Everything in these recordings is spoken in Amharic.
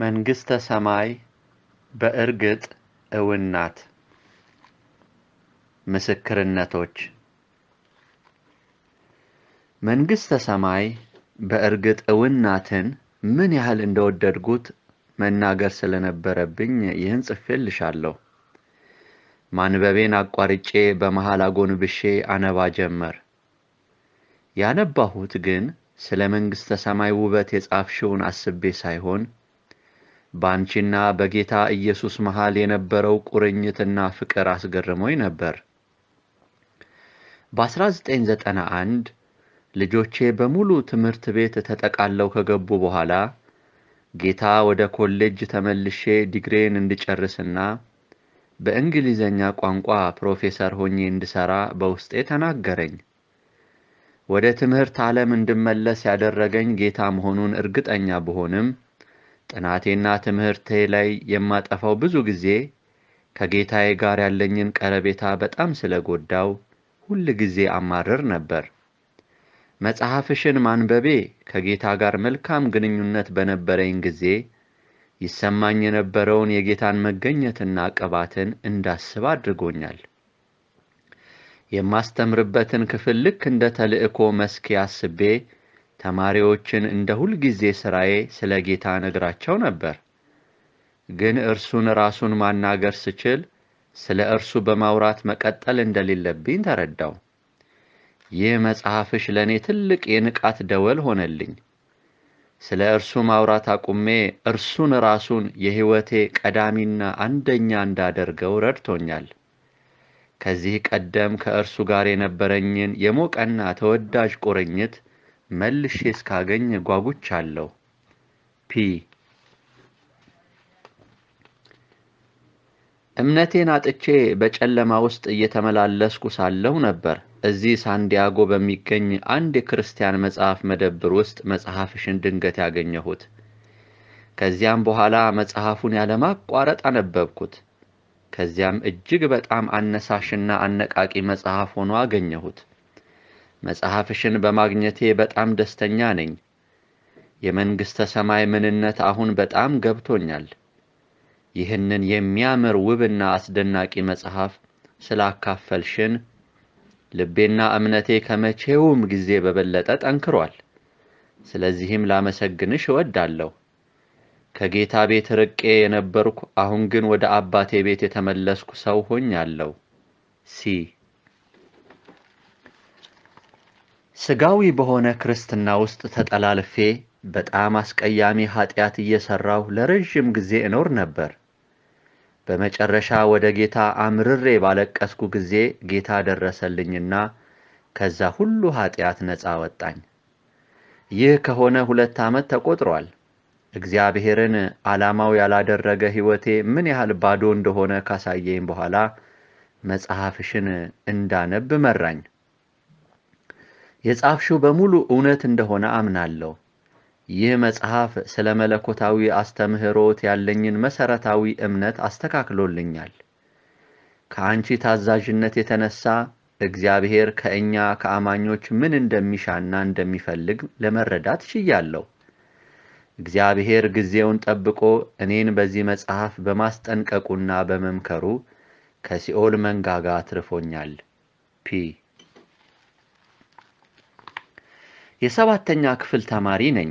መንግሥተ ሰማይ በእርግጥ እውን ናት። ምስክርነቶች መንግሥተ ሰማይ በእርግጥ እውን ናትን ምን ያህል እንደወደድኩት መናገር ስለነበረብኝ ይህን ልሻለሁ። ማንበቤን አቋርጬ በመሃል አጎንብሼ አነባ ጀመር። ያነባሁት ግን ስለ መንግሥተ ሰማይ ውበት የጻፍሽውን አስቤ ሳይሆን በአንቺና በጌታ ኢየሱስ መሃል የነበረው ቁርኝትና ፍቅር አስገርሞኝ ነበር። በ1991 ልጆቼ በሙሉ ትምህርት ቤት ተጠቃለው ከገቡ በኋላ ጌታ ወደ ኮሌጅ ተመልሼ ዲግሬን እንድጨርስና በእንግሊዘኛ ቋንቋ ፕሮፌሰር ሆኜ እንድሠራ በውስጤ ተናገረኝ። ወደ ትምህርት ዓለም እንድመለስ ያደረገኝ ጌታ መሆኑን እርግጠኛ ብሆንም ጥናቴና ትምህርቴ ላይ የማጠፋው ብዙ ጊዜ ከጌታዬ ጋር ያለኝን ቀረቤታ በጣም ስለጎዳው ሁል ጊዜ አማርር ነበር። መጽሐፍሽን ማንበቤ ከጌታ ጋር መልካም ግንኙነት በነበረኝ ጊዜ ይሰማኝ የነበረውን የጌታን መገኘትና ቅባትን እንዳስብ አድርጎኛል። የማስተምርበትን ክፍል ልክ እንደ ተልእኮ መስክ አስቤ ተማሪዎችን እንደ ሁልጊዜ ሥራዬ ስለ ጌታ ነግራቸው ነበር። ግን እርሱን ራሱን ማናገር ስችል ስለ እርሱ በማውራት መቀጠል እንደሌለብኝ ተረዳው። ይህ መጽሐፍሽ ለእኔ ትልቅ የንቃት ደወል ሆነልኝ። ስለ እርሱ ማውራት አቁሜ እርሱን ራሱን የሕይወቴ ቀዳሚና አንደኛ እንዳደርገው ረድቶኛል። ከዚህ ቀደም ከእርሱ ጋር የነበረኝን የሞቀና ተወዳጅ ቁርኝት መልሼ እስካገኝ አለው። ፒ እምነቴን አጥቼ በጨለማ ውስጥ እየተመላለስኩ ሳለሁ ነበር እዚህ ሳንዲያጎ በሚገኝ አንድ የክርስቲያን መጽሐፍ መደብር ውስጥ መጽሐፍሽን ድንገት ያገኘሁት። ከዚያም በኋላ መጽሐፉን ያለማቋረጥ አነበብኩት። ከዚያም እጅግ በጣም አነሳሽና አነቃቂ መጽሐፍ ሆኖ አገኘሁት። መጽሐፍሽን በማግኘቴ በጣም ደስተኛ ነኝ። የመንግሥተ ሰማይ ምንነት አሁን በጣም ገብቶኛል። ይህንን የሚያምር ውብና አስደናቂ መጽሐፍ ስላካፈልሽን ልቤና እምነቴ ከመቼውም ጊዜ በበለጠ ጠንክሯል። ስለዚህም ላመሰግንሽ እወዳለሁ። ከጌታ ቤት ርቄ የነበርኩ አሁን ግን ወደ አባቴ ቤት የተመለስኩ ሰው ሆኛለሁ። ሲ ስጋዊ በሆነ ክርስትና ውስጥ ተጠላልፌ በጣም አስቀያሚ ኃጢአት እየሰራሁ ለረዥም ጊዜ እኖር ነበር። በመጨረሻ ወደ ጌታ አምርሬ ባለቀስኩ ጊዜ ጌታ ደረሰልኝና ከዛ ሁሉ ኃጢአት ነፃ አወጣኝ። ይህ ከሆነ ሁለት ዓመት ተቆጥሯል። እግዚአብሔርን ዓላማው ያላደረገ ሕይወቴ ምን ያህል ባዶ እንደሆነ ካሳየኝ በኋላ መጽሐፍሽን እንዳነብ መራኝ። የጻፍሽው በሙሉ እውነት እንደሆነ አምናለሁ። ይህ መጽሐፍ ስለ መለኮታዊ አስተምህሮት ያለኝን መሠረታዊ እምነት አስተካክሎልኛል። ከአንቺ ታዛዥነት የተነሳ እግዚአብሔር ከእኛ ከአማኞች ምን እንደሚሻና እንደሚፈልግ ለመረዳት ችያለሁ። እግዚአብሔር ጊዜውን ጠብቆ እኔን በዚህ መጽሐፍ በማስጠንቀቁና በመምከሩ ከሲኦል መንጋጋ አትርፎኛል። ፒ የሰባተኛ ክፍል ተማሪ ነኝ።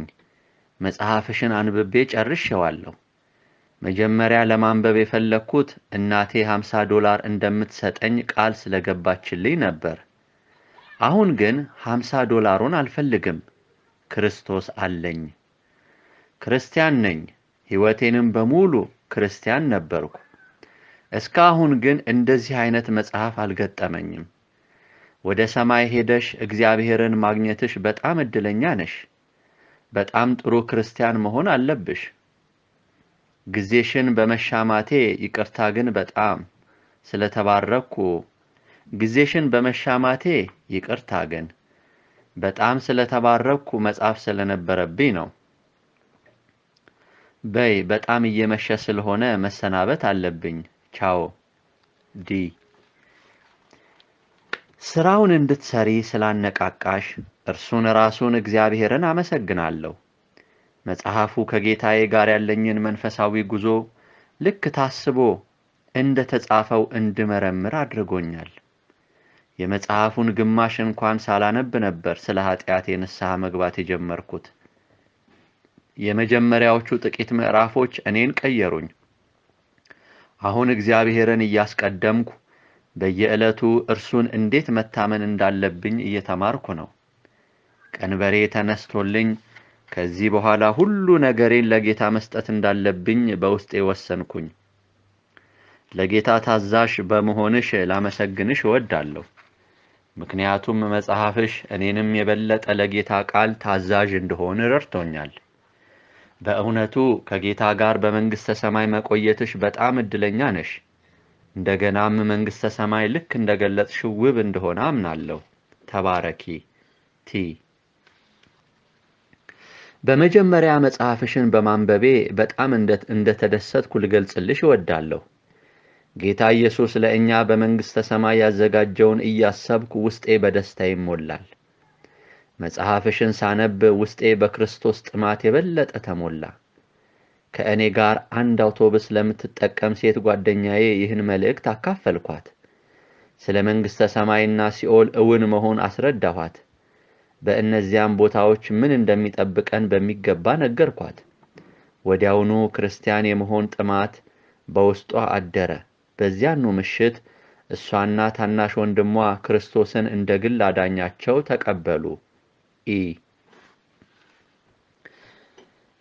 መጽሐፍሽን አንብቤ ጨርሼዋለሁ። መጀመሪያ ለማንበብ የፈለግኩት እናቴ 50 ዶላር እንደምትሰጠኝ ቃል ስለገባችልኝ ነበር። አሁን ግን 50 ዶላሩን አልፈልግም። ክርስቶስ አለኝ። ክርስቲያን ነኝ። ሕይወቴንም በሙሉ ክርስቲያን ነበርኩ። እስካሁን ግን እንደዚህ አይነት መጽሐፍ አልገጠመኝም። ወደ ሰማይ ሄደሽ እግዚአብሔርን ማግኘትሽ በጣም እድለኛ ነሽ። በጣም ጥሩ ክርስቲያን መሆን አለብሽ። ጊዜሽን በመሻማቴ ይቅርታ ግን በጣም ስለተባረኩ ጊዜሽን በመሻማቴ ይቅርታ ግን በጣም ስለተባረኩ መጻፍ ስለነበረብኝ ነው። በይ በጣም እየመሸ ስለሆነ መሰናበት አለብኝ። ቻው ዲ ሥራውን እንድትሰሪ ስላነቃቃሽ እርሱን ራሱን እግዚአብሔርን አመሰግናለሁ። መጽሐፉ ከጌታዬ ጋር ያለኝን መንፈሳዊ ጉዞ ልክ ታስቦ እንደ ተጻፈው እንድመረምር አድርጎኛል። የመጽሐፉን ግማሽ እንኳን ሳላነብ ነበር ስለ ኃጢአቴ ንስሐ መግባት የጀመርኩት። የመጀመሪያዎቹ ጥቂት ምዕራፎች እኔን ቀየሩኝ። አሁን እግዚአብሔርን እያስቀደምኩ በየዕለቱ እርሱን እንዴት መታመን እንዳለብኝ እየተማርኩ ነው። ቀንበሬ ተነስቶልኝ ከዚህ በኋላ ሁሉ ነገሬን ለጌታ መስጠት እንዳለብኝ በውስጤ ወሰንኩኝ። ለጌታ ታዛዥ በመሆንሽ ላመሰግንሽ እወዳለሁ። ምክንያቱም መጽሐፍሽ እኔንም የበለጠ ለጌታ ቃል ታዛዥ እንደሆን ረድቶኛል። በእውነቱ ከጌታ ጋር በመንግሥተ ሰማይ መቆየትሽ በጣም እድለኛ ነሽ። እንደገናም መንግሥተ ሰማይ ልክ እንደገለጽሽው ውብ እንደሆነ አምናለሁ። ተባረኪ ቲ በመጀመሪያ መጽሐፍሽን በማንበቤ በጣም እንደተደሰትኩ ልገልጽልሽ እወዳለሁ። ጌታ ኢየሱስ ለእኛ በመንግሥተ ሰማይ ያዘጋጀውን እያሰብኩ ውስጤ በደስታ ይሞላል። መጽሐፍሽን ሳነብ ውስጤ በክርስቶስ ጥማት የበለጠ ተሞላ። ከእኔ ጋር አንድ አውቶቡስ ለምትጠቀም ሴት ጓደኛዬ ይህን መልእክት አካፈልኳት። ስለ መንግሥተ ሰማይና ሲኦል እውን መሆን አስረዳኋት። በእነዚያም ቦታዎች ምን እንደሚጠብቀን በሚገባ ነገርኳት። ወዲያውኑ ክርስቲያን የመሆን ጥማት በውስጧ አደረ። በዚያኑ ምሽት እሷና ታናሽ ወንድሟ ክርስቶስን እንደ ግል አዳኛቸው ተቀበሉ። ኢ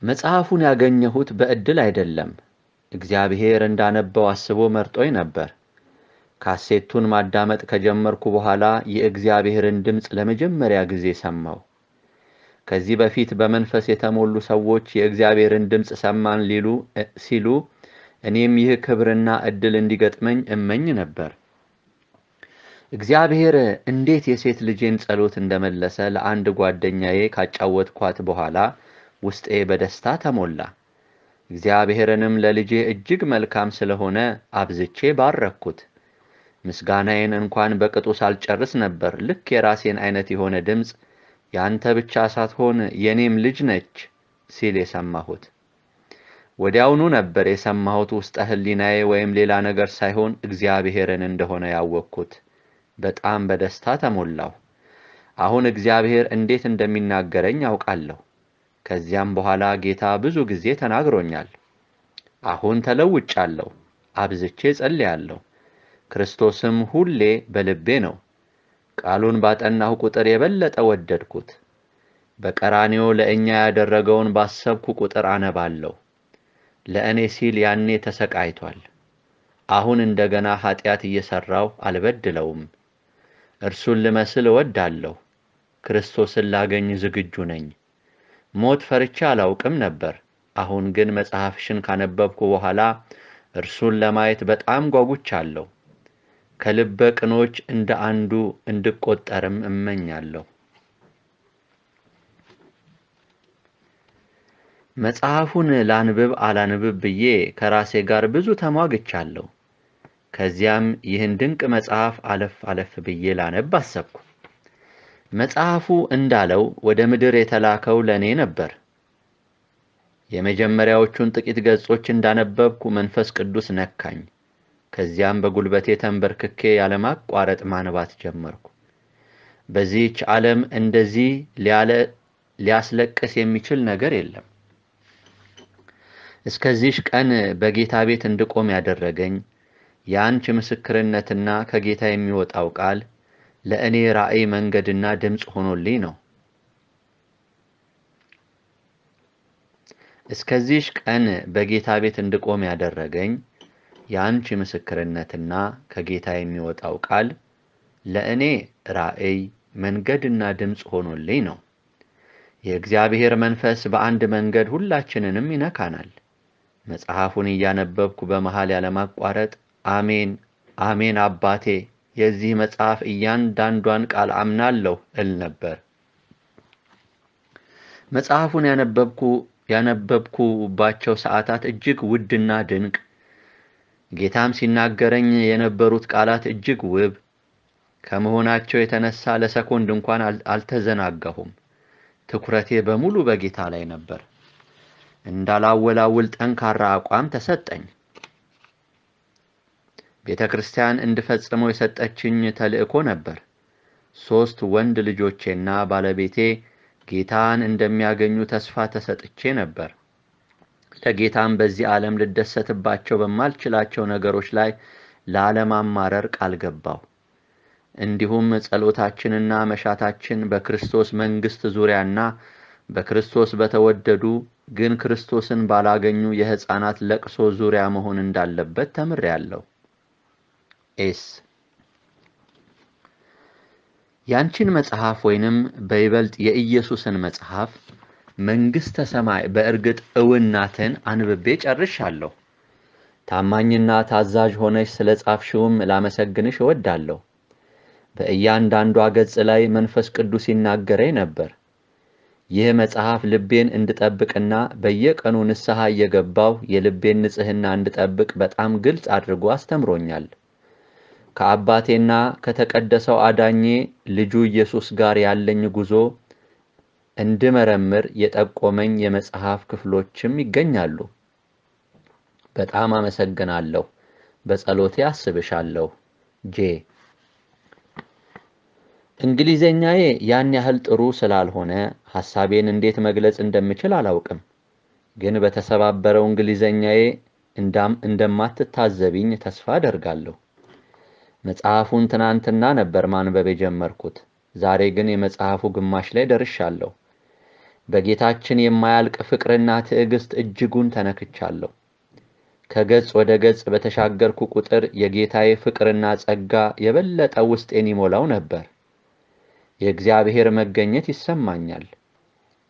መጽሐፉን ያገኘሁት በዕድል አይደለም። እግዚአብሔር እንዳነበው አስቦ መርጦኝ ነበር። ካሴቱን ማዳመጥ ከጀመርኩ በኋላ የእግዚአብሔርን ድምፅ ለመጀመሪያ ጊዜ ሰማሁ። ከዚህ በፊት በመንፈስ የተሞሉ ሰዎች የእግዚአብሔርን ድምፅ ሰማን ሊሉ ሲሉ እኔም ይህ ክብርና ዕድል እንዲገጥመኝ እመኝ ነበር። እግዚአብሔር እንዴት የሴት ልጄን ጸሎት እንደመለሰ ለአንድ ጓደኛዬ ካጫወትኳት በኋላ ውስጤ በደስታ ተሞላ። እግዚአብሔርንም ለልጄ እጅግ መልካም ስለሆነ አብዝቼ ባረኩት። ምስጋናዬን እንኳን በቅጡ ሳልጨርስ ነበር ልክ የራሴን አይነት የሆነ ድምፅ ያንተ ብቻ ሳትሆን የኔም ልጅ ነች ሲል የሰማሁት። ወዲያውኑ ነበር የሰማሁት ውስጠ ሕሊናዬ ወይም ሌላ ነገር ሳይሆን እግዚአብሔርን እንደሆነ ያወቅኩት። በጣም በደስታ ተሞላሁ። አሁን እግዚአብሔር እንዴት እንደሚናገረኝ አውቃለሁ። ከዚያም በኋላ ጌታ ብዙ ጊዜ ተናግሮኛል። አሁን ተለውጫለሁ፣ አብዝቼ ጸልያለሁ። ክርስቶስም ሁሌ በልቤ ነው። ቃሉን ባጠናሁ ቁጥር የበለጠ ወደድኩት። በቀራንዮ ለእኛ ያደረገውን ባሰብኩ ቁጥር አነባለሁ። ለእኔ ሲል ያኔ ተሰቃይቷል። አሁን እንደገና ኀጢአት እየሠራው አልበድለውም። እርሱን ልመስል እወዳለሁ። ክርስቶስን ላገኝ ዝግጁ ነኝ። ሞት ፈርቻ አላውቅም ነበር። አሁን ግን መጽሐፍሽን ካነበብኩ በኋላ እርሱን ለማየት በጣም ጓጉቻለሁ። ከልበ ቅኖች እንደ አንዱ እንድቆጠርም እመኛለሁ። መጽሐፉን ላንብብ አላንብብ ብዬ ከራሴ ጋር ብዙ ተሟግቻለሁ። ከዚያም ይህን ድንቅ መጽሐፍ አለፍ አለፍ ብዬ ላነብ አሰብኩ። መጽሐፉ እንዳለው ወደ ምድር የተላከው ለእኔ ነበር። የመጀመሪያዎቹን ጥቂት ገጾች እንዳነበብኩ መንፈስ ቅዱስ ነካኝ። ከዚያም በጉልበቴ ተንበርክኬ ያለማቋረጥ ማንባት ጀመርኩ። በዚህች ዓለም እንደዚህ ሊያስለቅስ የሚችል ነገር የለም። እስከዚህች ቀን በጌታ ቤት እንድቆም ያደረገኝ የአንቺ ምስክርነትና ከጌታ የሚወጣው ቃል ለእኔ ራእይ መንገድና ድምፅ ሆኖልኝ ነው። እስከዚሽ ቀን በጌታ ቤት እንድቆም ያደረገኝ የአንቺ ምስክርነትና ከጌታ የሚወጣው ቃል ለእኔ ራእይ መንገድና ድምፅ ሆኖልኝ ነው። የእግዚአብሔር መንፈስ በአንድ መንገድ ሁላችንንም ይነካናል። መጽሐፉን እያነበብኩ በመሃል ያለማቋረጥ አሜን አሜን አባቴ የዚህ መጽሐፍ እያንዳንዷን ቃል አምናለሁ እል ነበር። መጽሐፉን ያነበብኩ ያነበብኩባቸው ሰዓታት እጅግ ውድና ድንቅ፣ ጌታም ሲናገረኝ የነበሩት ቃላት እጅግ ውብ ከመሆናቸው የተነሳ ለሰኮንድ እንኳን አልተዘናጋሁም። ትኩረቴ በሙሉ በጌታ ላይ ነበር። እንዳላወላውል ጠንካራ አቋም ተሰጠኝ። ቤተ ክርስቲያን እንድፈጽመው የሰጠችኝ ተልእኮ ነበር። ሦስት ወንድ ልጆቼና ባለቤቴ ጌታን እንደሚያገኙ ተስፋ ተሰጥቼ ነበር። ለጌታም በዚህ ዓለም ልደሰትባቸው በማልችላቸው ነገሮች ላይ ላለማማረር ቃል ገባው። እንዲሁም ጸሎታችንና መሻታችን በክርስቶስ መንግሥት ዙሪያና በክርስቶስ በተወደዱ ግን ክርስቶስን ባላገኙ የሕፃናት ለቅሶ ዙሪያ መሆን እንዳለበት ተምሬያለሁ። ኤስ ያንቺን መጽሐፍ ወይንም በይበልጥ የኢየሱስን መጽሐፍ መንግሥተ ሰማይ በእርግጥ እውናትን አንብቤ ጨርሻለሁ። ታማኝና ታዛዥ ሆነሽ ስለ ጻፍሽውም ላመሰግንሽ እወዳለሁ። በእያንዳንዷ ገጽ ላይ መንፈስ ቅዱስ ይናገረኝ ነበር። ይህ መጽሐፍ ልቤን እንድጠብቅና በየቀኑ ንስሐ እየገባሁ የልቤን ንጽሕና እንድጠብቅ በጣም ግልጽ አድርጎ አስተምሮኛል። ከአባቴና ከተቀደሰው አዳኜ ልጁ ኢየሱስ ጋር ያለኝ ጉዞ እንድመረምር የጠቆመኝ የመጽሐፍ ክፍሎችም ይገኛሉ። በጣም አመሰግናለሁ። በጸሎቴ አስብሻለሁ። ጄ እንግሊዘኛዬ ያን ያህል ጥሩ ስላልሆነ ሐሳቤን እንዴት መግለጽ እንደምችል አላውቅም። ግን በተሰባበረው እንግሊዘኛዬ እንደማትታዘቢኝ ተስፋ አደርጋለሁ። መጽሐፉን ትናንትና ነበር ማንበብ የጀመርኩት። ዛሬ ግን የመጽሐፉ ግማሽ ላይ ደርሻለሁ። በጌታችን የማያልቅ ፍቅርና ትዕግስት እጅጉን ተነክቻለሁ። ከገጽ ወደ ገጽ በተሻገርኩ ቁጥር የጌታዬ ፍቅርና ጸጋ የበለጠ ውስጤን ይሞላው ነበር። የእግዚአብሔር መገኘት ይሰማኛል።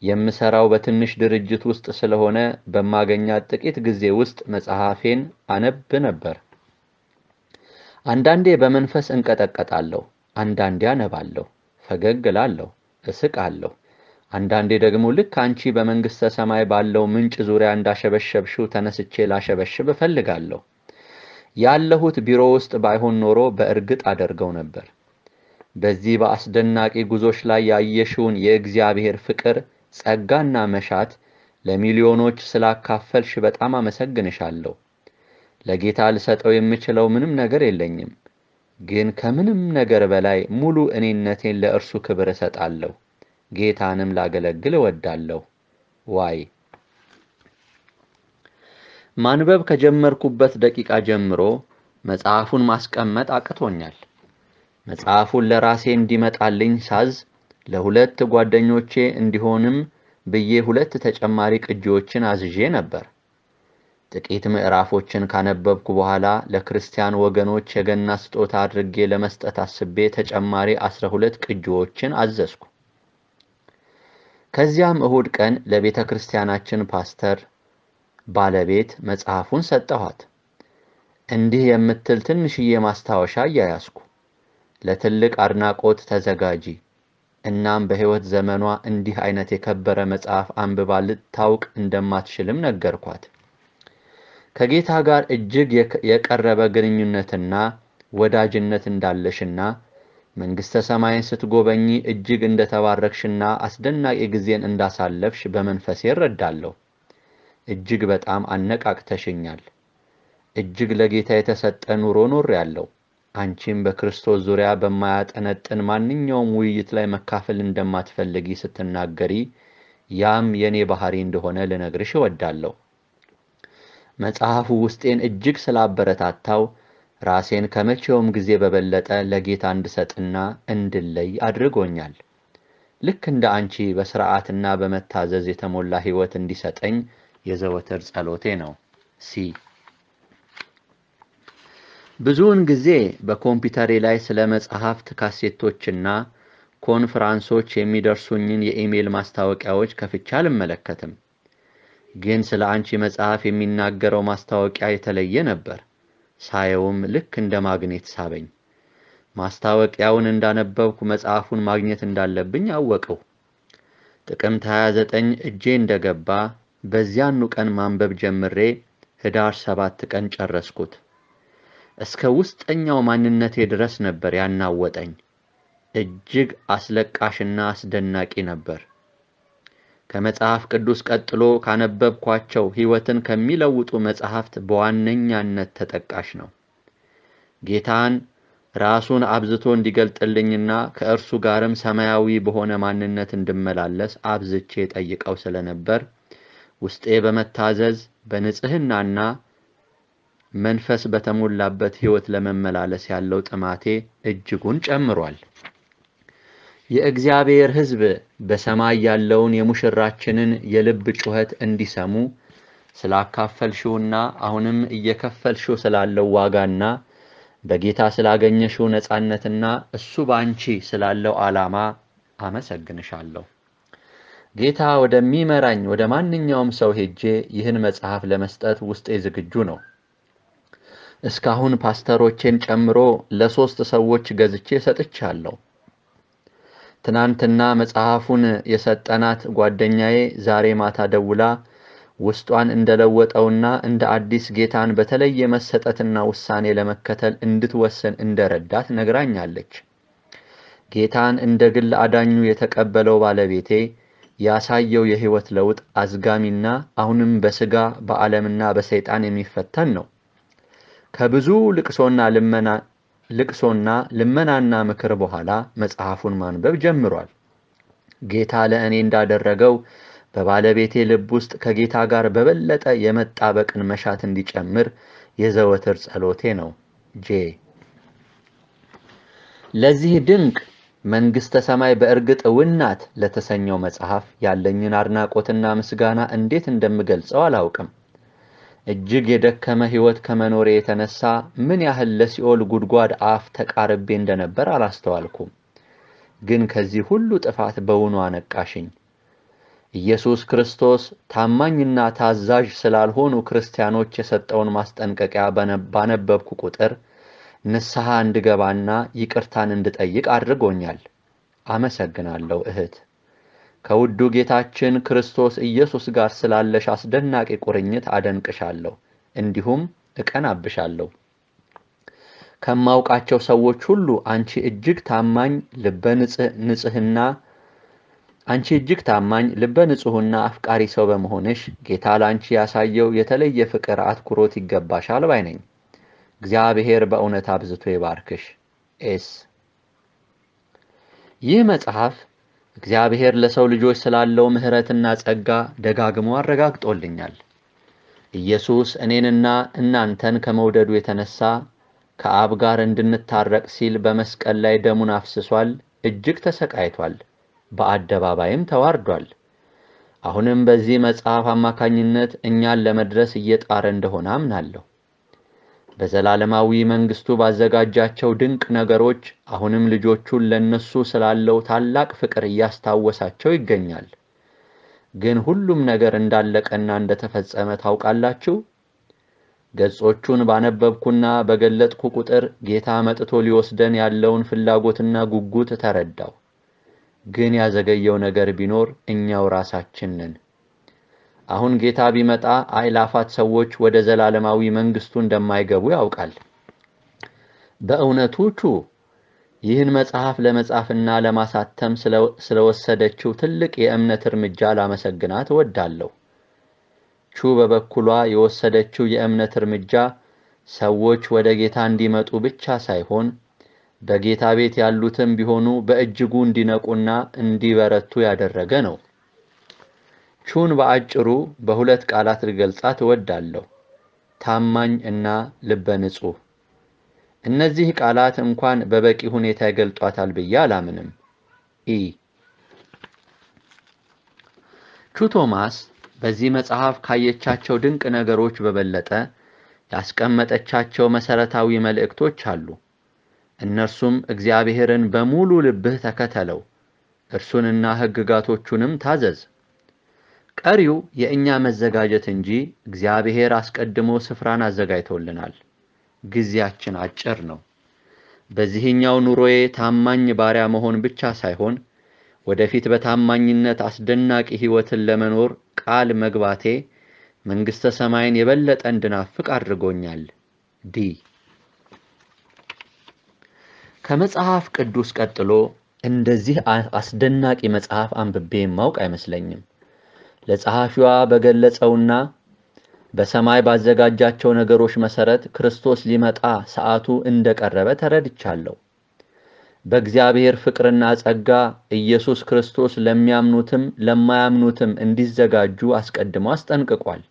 የምሰራው በትንሽ ድርጅት ውስጥ ስለሆነ በማገኛት ጥቂት ጊዜ ውስጥ መጽሐፌን አነብ ነበር። አንዳንዴ በመንፈስ እንቀጠቀጣለሁ፣ አንዳንዴ አነባለሁ፣ ፈገግ እላለሁ፣ እስቃለሁ። አንዳንዴ ደግሞ ልክ አንቺ በመንግሥተ ሰማይ ባለው ምንጭ ዙሪያ እንዳሸበሸብሽው ተነስቼ ላሸበሽብ እፈልጋለሁ። ያለሁት ቢሮ ውስጥ ባይሆን ኖሮ በእርግጥ አደርገው ነበር። በዚህ በአስደናቂ ጉዞች ላይ ያየሽውን የእግዚአብሔር ፍቅር ጸጋና መሻት ለሚሊዮኖች ስላካፈልሽ በጣም አመሰግንሻለሁ። ለጌታ ልሰጠው የምችለው ምንም ነገር የለኝም፣ ግን ከምንም ነገር በላይ ሙሉ እኔነቴን ለእርሱ ክብር እሰጣለሁ፣ ጌታንም ላገለግል እወዳለሁ። ዋይ ማንበብ ከጀመርኩበት ደቂቃ ጀምሮ መጽሐፉን ማስቀመጥ አቅቶኛል። መጽሐፉን ለራሴ እንዲመጣልኝ ሳዝ ለሁለት ጓደኞቼ እንዲሆንም ብዬ ሁለት ተጨማሪ ቅጂዎችን አዝዤ ነበር። ጥቂት ምዕራፎችን ካነበብኩ በኋላ ለክርስቲያን ወገኖች የገና ስጦታ አድርጌ ለመስጠት አስቤ ተጨማሪ አስራ ሁለት ቅጂዎችን አዘዝኩ። ከዚያም እሁድ ቀን ለቤተ ክርስቲያናችን ፓስተር ባለቤት መጽሐፉን ሰጠኋት። እንዲህ የምትል ትንሽዬ ማስታወሻ እያያዝኩ ለትልቅ አድናቆት ተዘጋጂ። እናም በሕይወት ዘመኗ እንዲህ አይነት የከበረ መጽሐፍ አንብባ ልታውቅ እንደማትችልም ነገርኳት። ከጌታ ጋር እጅግ የቀረበ ግንኙነትና ወዳጅነት እንዳለሽና መንግሥተ ሰማይን ስትጎበኚ እጅግ እንደተባረክሽና አስደናቂ ጊዜን እንዳሳለፍሽ በመንፈሴ እረዳለሁ። እጅግ በጣም አነቃቅተሽኛል። እጅግ ለጌታ የተሰጠ ኑሮ ኖር ያለው አንቺም በክርስቶስ ዙሪያ በማያጠነጥን ማንኛውም ውይይት ላይ መካፈል እንደማትፈልጊ ስትናገሪ ያም የእኔ ባህሪ እንደሆነ ልነግርሽ እወዳለሁ። መጽሐፉ ውስጤን እጅግ ስላበረታታው ራሴን ከመቼውም ጊዜ በበለጠ ለጌታ እንድሰጥና እንድለይ አድርጎኛል። ልክ እንደ አንቺ በስርዓትና በመታዘዝ የተሞላ ሕይወት እንዲሰጠኝ የዘወትር ጸሎቴ ነው። ሲ ብዙውን ጊዜ በኮምፒውተሬ ላይ ስለ መጽሐፍት ካሴቶችና ኮንፍራንሶች የሚደርሱኝን የኢሜል ማስታወቂያዎች ከፍቼ አልመለከትም። ግን ስለ አንቺ መጽሐፍ የሚናገረው ማስታወቂያ የተለየ ነበር። ሳየውም ልክ እንደ ማግኔት ሳበኝ። ማስታወቂያውን እንዳነበብኩ መጽሐፉን ማግኘት እንዳለብኝ አወቅሁ። ጥቅምት 29 እጄ እንደገባ በዚያኑ ቀን ማንበብ ጀምሬ ህዳር ሰባት ቀን ጨረስኩት። እስከ ውስጠኛው ማንነቴ ድረስ ነበር ያናወጠኝ። እጅግ አስለቃሽና አስደናቂ ነበር። ከመጽሐፍ ቅዱስ ቀጥሎ ካነበብኳቸው ሕይወትን ከሚለውጡ መጽሐፍት በዋነኛነት ተጠቃሽ ነው። ጌታን ራሱን አብዝቶ እንዲገልጥልኝና ከእርሱ ጋርም ሰማያዊ በሆነ ማንነት እንድመላለስ አብዝቼ ጠይቀው ስለነበር ውስጤ በመታዘዝ በንጽህናና መንፈስ በተሞላበት ሕይወት ለመመላለስ ያለው ጥማቴ እጅጉን ጨምሯል። የእግዚአብሔር ሕዝብ በሰማይ ያለውን የሙሽራችንን የልብ ጩኸት እንዲሰሙ ስላካፈልሽውና አሁንም እየከፈልሽው ስላለው ዋጋና በጌታ ስላገኘሽው ነፃነትና እሱ በአንቺ ስላለው ዓላማ አመሰግንሻለሁ። ጌታ ወደሚመራኝ ወደ ማንኛውም ሰው ሄጄ ይህን መጽሐፍ ለመስጠት ውስጤ ዝግጁ ነው። እስካሁን ፓስተሮቼን ጨምሮ ለሦስት ሰዎች ገዝቼ ሰጥቻለሁ። ትናንትና መጽሐፉን የሰጠናት ጓደኛዬ ዛሬ ማታ ደውላ ውስጧን እንደለወጠውና እንደ አዲስ ጌታን በተለየ መሰጠትና ውሳኔ ለመከተል እንድትወሰን እንደረዳት ነግራኛለች። ጌታን እንደ ግል አዳኙ የተቀበለው ባለቤቴ ያሳየው የህይወት ለውጥ አዝጋሚና አሁንም በስጋ፣ በዓለምና በሰይጣን የሚፈተን ነው። ከብዙ ልቅሶና ልመና ልቅሶና ልመናና ምክር በኋላ መጽሐፉን ማንበብ ጀምሯል። ጌታ ለእኔ እንዳደረገው በባለቤቴ ልብ ውስጥ ከጌታ ጋር በበለጠ የመጣበቅን መሻት እንዲጨምር የዘወትር ጸሎቴ ነው። ጄ ለዚህ ድንቅ መንግሥተ ሰማይ በእርግጥ ውናት ለተሰኘው መጽሐፍ ያለኝን አድናቆትና ምስጋና እንዴት እንደምገልጸው አላውቅም። እጅግ የደከመ ሕይወት ከመኖሬ የተነሳ ምን ያህል ለሲኦል ጉድጓድ አፍ ተቃርቤ እንደነበር አላስተዋልኩም። ግን ከዚህ ሁሉ ጥፋት በውኑ አነቃሽኝ። ኢየሱስ ክርስቶስ ታማኝና ታዛዥ ስላልሆኑ ክርስቲያኖች የሰጠውን ማስጠንቀቂያ ባነበብኩ ቁጥር ንስሐ እንድገባና ይቅርታን እንድጠይቅ አድርጎኛል። አመሰግናለሁ እህት። ከውዱ ጌታችን ክርስቶስ ኢየሱስ ጋር ስላለሽ አስደናቂ ቁርኝት አደንቅሻለሁ፣ እንዲሁም እቀናብሻለሁ። ከማውቃቸው ሰዎች ሁሉ አንቺ እጅግ ታማኝ ልበ ንጽህና አንቺ እጅግ ታማኝ ልበ ንጹሕና አፍቃሪ ሰው በመሆንሽ ጌታ ለአንቺ ያሳየው የተለየ ፍቅር አትኩሮት ይገባሻል ባይ ነኝ። እግዚአብሔር በእውነት አብዝቶ ይባርክሽ። ኤስ ይህ መጽሐፍ እግዚአብሔር ለሰው ልጆች ስላለው ምሕረትና ጸጋ ደጋግሞ አረጋግጦልኛል። ኢየሱስ እኔንና እናንተን ከመውደዱ የተነሳ ከአብ ጋር እንድንታረቅ ሲል በመስቀል ላይ ደሙን አፍስሷል፣ እጅግ ተሰቃይቷል፣ በአደባባይም ተዋርዷል። አሁንም በዚህ መጽሐፍ አማካኝነት እኛን ለመድረስ እየጣረ እንደሆነ አምናለሁ። በዘላለማዊ መንግስቱ ባዘጋጃቸው ድንቅ ነገሮች አሁንም ልጆቹን ለነሱ ስላለው ታላቅ ፍቅር እያስታወሳቸው ይገኛል። ግን ሁሉም ነገር እንዳለቀና እንደተፈጸመ ታውቃላችሁ። ገጾቹን ባነበብኩና በገለጥኩ ቁጥር ጌታ መጥቶ ሊወስደን ያለውን ፍላጎትና ጉጉት ተረዳው። ግን ያዘገየው ነገር ቢኖር እኛው ራሳችን ነን። አሁን ጌታ ቢመጣ አይላፋት ሰዎች ወደ ዘላለማዊ መንግስቱ እንደማይገቡ ያውቃል። በእውነቱቹ ይህን መጽሐፍ ለመጻፍና ለማሳተም ስለወሰደችው ትልቅ የእምነት እርምጃ ላመሰግናት እወዳለሁ። ቹ በበኩሏ የወሰደችው የእምነት እርምጃ ሰዎች ወደ ጌታ እንዲመጡ ብቻ ሳይሆን በጌታ ቤት ያሉትም ቢሆኑ በእጅጉ እንዲነቁና እንዲበረቱ ያደረገ ነው። ቹን በአጭሩ በሁለት ቃላት ልገልጻ ትወዳለሁ። ታማኝ እና ልበ ንጹህ። እነዚህ ቃላት እንኳን በበቂ ሁኔታ ይገልጧታል ብዬ አላምንም። ኢ ቹ ቶማስ በዚህ መጽሐፍ ካየቻቸው ድንቅ ነገሮች በበለጠ ያስቀመጠቻቸው መሰረታዊ መልእክቶች አሉ። እነርሱም እግዚአብሔርን በሙሉ ልብህ ተከተለው፣ እርሱንና ሕግጋቶቹንም ታዘዝ ቀሪው የእኛ መዘጋጀት እንጂ እግዚአብሔር አስቀድሞ ስፍራን አዘጋጅቶልናል። ጊዜያችን አጭር ነው። በዚህኛው ኑሮዬ ታማኝ ባሪያ መሆን ብቻ ሳይሆን ወደፊት በታማኝነት አስደናቂ ሕይወትን ለመኖር ቃል መግባቴ መንግሥተ ሰማይን የበለጠ እንድናፍቅ አድርጎኛል። ዲ ከመጽሐፍ ቅዱስ ቀጥሎ እንደዚህ አስደናቂ መጽሐፍ አንብቤ የማውቅ አይመስለኝም። ለጸሐፊዋ በገለጸውና በሰማይ ባዘጋጃቸው ነገሮች መሰረት ክርስቶስ ሊመጣ ሰዓቱ እንደቀረበ ተረድቻለሁ። በእግዚአብሔር ፍቅርና ጸጋ ኢየሱስ ክርስቶስ ለሚያምኑትም ለማያምኑትም እንዲዘጋጁ አስቀድሞ አስጠንቅቋል።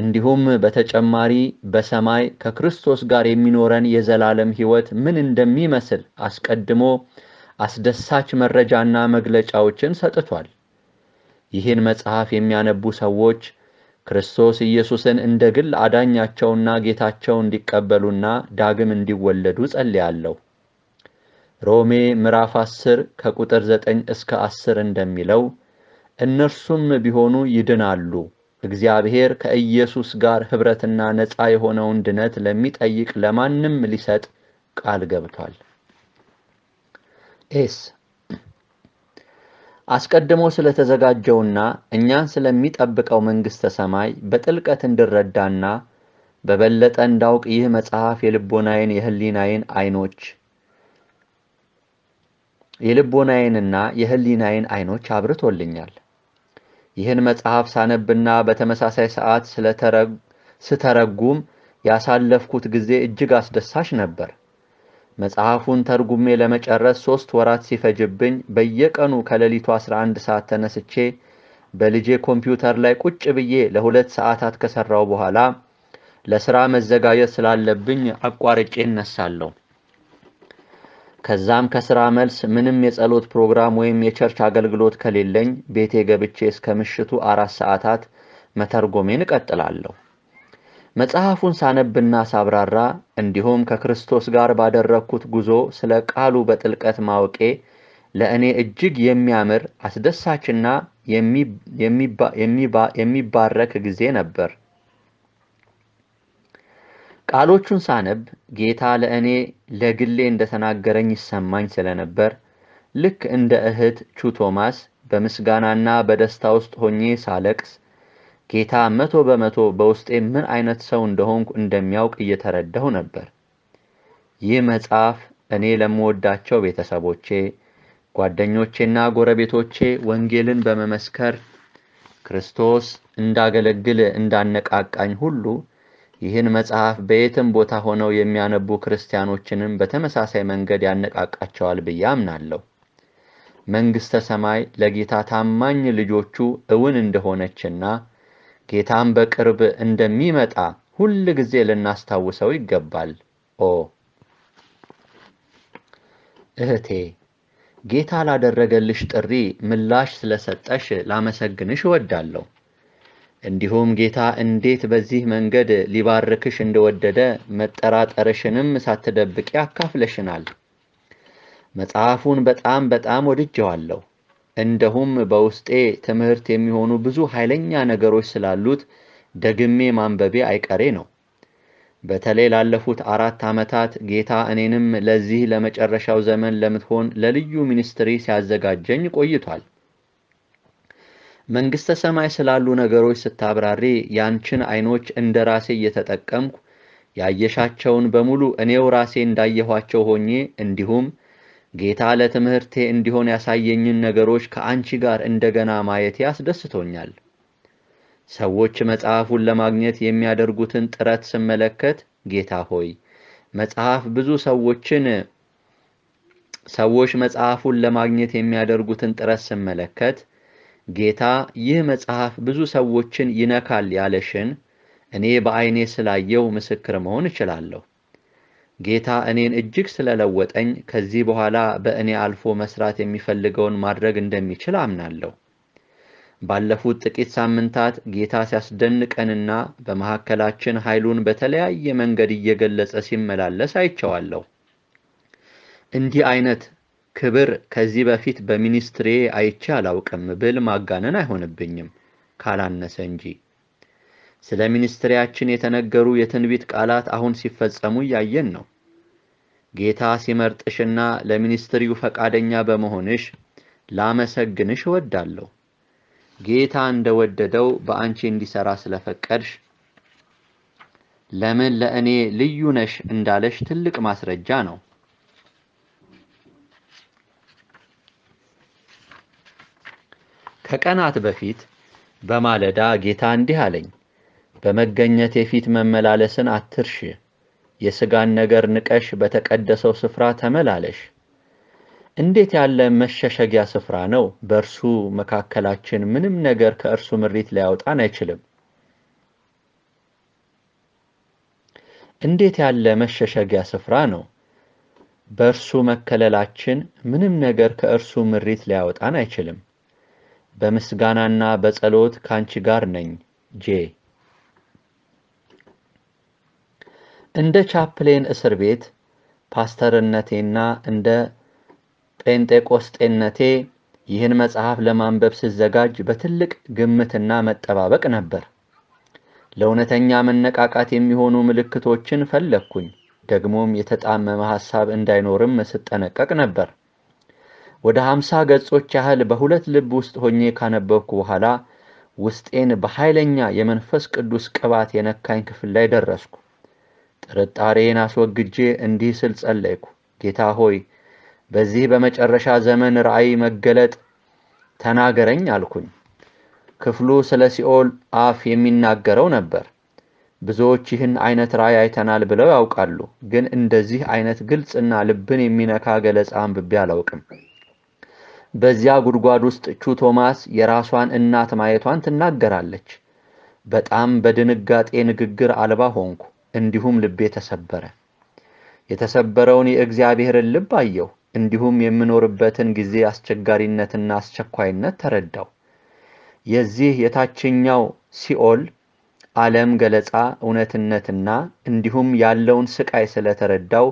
እንዲሁም በተጨማሪ በሰማይ ከክርስቶስ ጋር የሚኖረን የዘላለም ሕይወት ምን እንደሚመስል አስቀድሞ አስደሳች መረጃና መግለጫዎችን ሰጥቷል። ይህን መጽሐፍ የሚያነቡ ሰዎች ክርስቶስ ኢየሱስን እንደ ግል አዳኛቸውና ጌታቸው እንዲቀበሉና ዳግም እንዲወለዱ ጸልያለሁ። ሮሜ ምዕራፍ 10 ከቁጥር 9 እስከ 10 እንደሚለው እነርሱም ቢሆኑ ይድናሉ። እግዚአብሔር ከኢየሱስ ጋር ኅብረትና ነፃ የሆነውን ድነት ለሚጠይቅ ለማንም ሊሰጥ ቃል ገብቷል። ኤስ አስቀድሞ ስለተዘጋጀውና እኛን ስለሚጠብቀው መንግሥተ ሰማይ በጥልቀት እንድረዳና በበለጠ እንዳውቅ ይህ መጽሐፍ የልቦናዬን የህሊናዬን ዐይኖች የልቦናዬንና የህሊናዬን አይኖች አብርቶልኛል። ይህን መጽሐፍ ሳነብና በተመሳሳይ ሰዓት ስተረጉም ያሳለፍኩት ጊዜ እጅግ አስደሳች ነበር። መጽሐፉን ተርጉሜ ለመጨረስ ሦስት ወራት ሲፈጅብኝ በየቀኑ ከሌሊቱ 11 ሰዓት ተነስቼ በልጄ ኮምፒውተር ላይ ቁጭ ብዬ ለሁለት ሰዓታት ከሠራው በኋላ ለሥራ መዘጋጀት ስላለብኝ አቋርጬ እነሳለሁ። ከዛም ከሥራ መልስ ምንም የጸሎት ፕሮግራም ወይም የቸርች አገልግሎት ከሌለኝ ቤቴ ገብቼ እስከ ምሽቱ አራት ሰዓታት መተርጎሜን እቀጥላለሁ። መጽሐፉን ሳነብና ሳብራራ እንዲሁም ከክርስቶስ ጋር ባደረግኩት ጉዞ ስለ ቃሉ በጥልቀት ማወቄ ለእኔ እጅግ የሚያምር አስደሳችና የሚባረክ ጊዜ ነበር። ቃሎቹን ሳነብ ጌታ ለእኔ ለግሌ እንደተናገረኝ ይሰማኝ ስለነበር ልክ እንደ እህት ቹ ቶማስ በምስጋናና በደስታ ውስጥ ሆኜ ሳለቅስ ጌታ መቶ በመቶ በውስጤ ምን አይነት ሰው እንደሆንኩ እንደሚያውቅ እየተረዳሁ ነበር። ይህ መጽሐፍ እኔ ለምወዳቸው ቤተሰቦቼ፣ ጓደኞቼና ጎረቤቶቼ ወንጌልን በመመስከር ክርስቶስ እንዳገለግል እንዳነቃቃኝ ሁሉ ይህን መጽሐፍ በየትም ቦታ ሆነው የሚያነቡ ክርስቲያኖችንም በተመሳሳይ መንገድ ያነቃቃቸዋል ብዬ አምናለሁ። መንግሥተ ሰማይ ለጌታ ታማኝ ልጆቹ እውን እንደሆነችና ጌታም በቅርብ እንደሚመጣ ሁል ጊዜ ልናስታውሰው ይገባል። ኦ እህቴ፣ ጌታ ላደረገልሽ ጥሪ ምላሽ ስለሰጠሽ ላመሰግንሽ እወዳለሁ። እንዲሁም ጌታ እንዴት በዚህ መንገድ ሊባርክሽ እንደወደደ መጠራጠርሽንም ሳትደብቂ አካፍለሽናል። መጽሐፉን በጣም በጣም ወድጀዋለሁ። እንደሁም በውስጤ ትምህርት የሚሆኑ ብዙ ኃይለኛ ነገሮች ስላሉት ደግሜ ማንበቤ አይቀሬ ነው። በተለይ ላለፉት አራት ዓመታት ጌታ እኔንም ለዚህ ለመጨረሻው ዘመን ለምትሆን ለልዩ ሚኒስትሪ ሲያዘጋጀኝ ቆይቷል። መንግሥተ ሰማይ ስላሉ ነገሮች ስታብራሪ ያንችን ዐይኖች እንደ ራሴ እየተጠቀምኩ ያየሻቸውን በሙሉ እኔው ራሴ እንዳየኋቸው ሆኜ እንዲሁም ጌታ ለትምህርቴ እንዲሆን ያሳየኝን ነገሮች ከአንቺ ጋር እንደገና ማየቴ አስደስቶኛል። ሰዎች መጽሐፉን ለማግኘት የሚያደርጉትን ጥረት ስመለከት፣ ጌታ ሆይ መጽሐፍ ብዙ ሰዎችን ሰዎች መጽሐፉን ለማግኘት የሚያደርጉትን ጥረት ስመለከት፣ ጌታ ይህ መጽሐፍ ብዙ ሰዎችን ይነካል ያለሽን እኔ በዓይኔ ስላየው ምስክር መሆን እችላለሁ። ጌታ እኔን እጅግ ስለለወጠኝ ከዚህ በኋላ በእኔ አልፎ መስራት የሚፈልገውን ማድረግ እንደሚችል አምናለሁ። ባለፉት ጥቂት ሳምንታት ጌታ ሲያስደንቀንና በመካከላችን ኃይሉን በተለያየ መንገድ እየገለጸ ሲመላለስ አይቸዋለሁ። እንዲህ አይነት ክብር ከዚህ በፊት በሚኒስትሬ አይቼ አላውቅም ብል ማጋነን አይሆንብኝም፣ ካላነሰ እንጂ። ስለ ሚኒስትሪያችን የተነገሩ የትንቢት ቃላት አሁን ሲፈጸሙ እያየን ነው። ጌታ ሲመርጥሽና ለሚኒስትሪው ፈቃደኛ በመሆንሽ ላመሰግንሽ እወዳለሁ። ጌታ እንደወደደው በአንቺ እንዲሰራ ስለፈቀድሽ ለምን ለእኔ ልዩ ነሽ እንዳለሽ ትልቅ ማስረጃ ነው። ከቀናት በፊት በማለዳ ጌታ እንዲህ አለኝ፣ በመገኘቴ ፊት መመላለስን አትርሽ። የሥጋን ነገር ንቀሽ በተቀደሰው ስፍራ ተመላለሽ። እንዴት ያለ መሸሸጊያ ስፍራ ነው! በእርሱ መካከላችን ምንም ነገር ከእርሱ ምሪት ሊያወጣን አይችልም። እንዴት ያለ መሸሸጊያ ስፍራ ነው! በእርሱ መከለላችን ምንም ነገር ከእርሱ ምሪት ሊያወጣን አይችልም። በምስጋናና በጸሎት ካንቺ ጋር ነኝ ጄ እንደ ቻፕሌን እስር ቤት ፓስተርነቴና እንደ ጴንጤቆስጤነቴ ይህን መጽሐፍ ለማንበብ ስዘጋጅ በትልቅ ግምትና መጠባበቅ ነበር። ለእውነተኛ መነቃቃት የሚሆኑ ምልክቶችን ፈለግኩኝ። ደግሞም የተጣመመ ሐሳብ እንዳይኖርም ስጠነቀቅ ነበር። ወደ ሀምሳ ገጾች ያህል በሁለት ልብ ውስጥ ሆኜ ካነበብኩ በኋላ ውስጤን በኃይለኛ የመንፈስ ቅዱስ ቅባት የነካኝ ክፍል ላይ ደረስኩ። ጥርጣሬን አስወግጄ እንዲህ ስል ጸለይኩ። ጌታ ሆይ በዚህ በመጨረሻ ዘመን ራእይ መገለጥ ተናገረኝ አልኩኝ። ክፍሉ ስለ ሲኦል አፍ የሚናገረው ነበር። ብዙዎች ይህን አይነት ራእይ አይተናል ብለው ያውቃሉ፣ ግን እንደዚህ አይነት ግልጽና ልብን የሚነካ ገለጻ አንብቤ አላውቅም። በዚያ ጉድጓድ ውስጥ ቹ ቶማስ የራሷን እናት ማየቷን ትናገራለች። በጣም በድንጋጤ ንግግር አልባ ሆንኩ። እንዲሁም ልቤ ተሰበረ። የተሰበረውን የእግዚአብሔርን ልብ አየሁ፣ እንዲሁም የምኖርበትን ጊዜ አስቸጋሪነትና አስቸኳይነት ተረዳው። የዚህ የታችኛው ሲኦል ዓለም ገለጻ እውነትነትና እንዲሁም ያለውን ስቃይ ስለተረዳው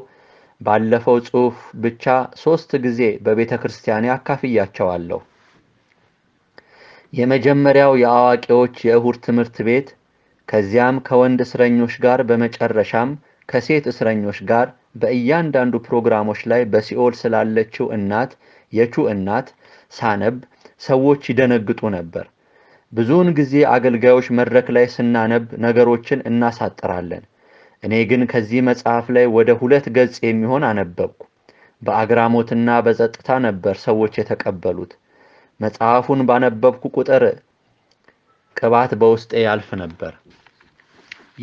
ባለፈው ጽሑፍ ብቻ ሶስት ጊዜ በቤተ ክርስቲያኔ አካፍያቸዋለሁ። የመጀመሪያው የአዋቂዎች የእሁድ ትምህርት ቤት ከዚያም ከወንድ እስረኞች ጋር በመጨረሻም ከሴት እስረኞች ጋር በእያንዳንዱ ፕሮግራሞች ላይ በሲኦል ስላለችው እናት የቹ እናት ሳነብ ሰዎች ይደነግጡ ነበር። ብዙውን ጊዜ አገልጋዮች መድረክ ላይ ስናነብ ነገሮችን እናሳጥራለን። እኔ ግን ከዚህ መጽሐፍ ላይ ወደ ሁለት ገጽ የሚሆን አነበብኩ። በአግራሞትና በጸጥታ ነበር ሰዎች የተቀበሉት። መጽሐፉን ባነበብኩ ቁጥር ቅባት በውስጤ ያልፍ ነበር።